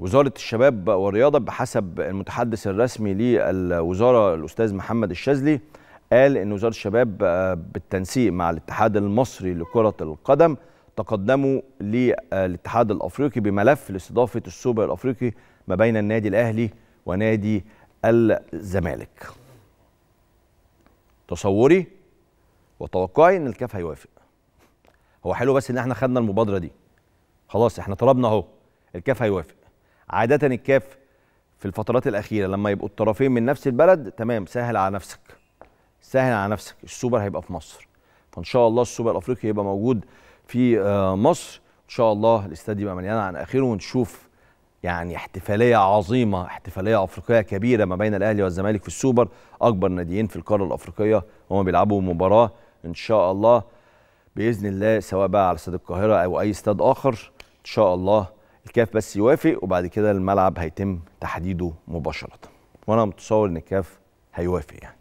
وزاره الشباب والرياضه بحسب المتحدث الرسمي للوزاره الاستاذ محمد الشاذلي قال ان وزاره الشباب آه، بالتنسيق مع الاتحاد المصري لكره القدم تقدموا للاتحاد الافريقي بملف لاستضافه السوبر الافريقي ما بين النادي الاهلي ونادي الزمالك تصوري وتوقعي ان الكاف هيوافق هو حلو بس ان احنا خدنا المبادره دي خلاص احنا طلبنا اهو الكاف هيوافق عاده الكاف في الفترات الاخيره لما يبقوا الطرفين من نفس البلد تمام سهل على نفسك سهل على نفسك السوبر هيبقى في مصر فان شاء الله السوبر الافريقي هيبقى موجود في آه، مصر ان شاء الله الاستاد يبقى مليان عن اخره ونشوف يعني احتفاليه عظيمه احتفاليه افريقيه كبيره ما بين الاهلي والزمالك في السوبر اكبر ناديين في القاره الافريقيه هما بيلعبوا مباراه ان شاء الله باذن الله سواء بقى على استاد القاهره او اي استاد اخر ان شاء الله الكاف بس يوافق وبعد كده الملعب هيتم تحديده مباشره وانا متصور ان الكاف هيوافق يعني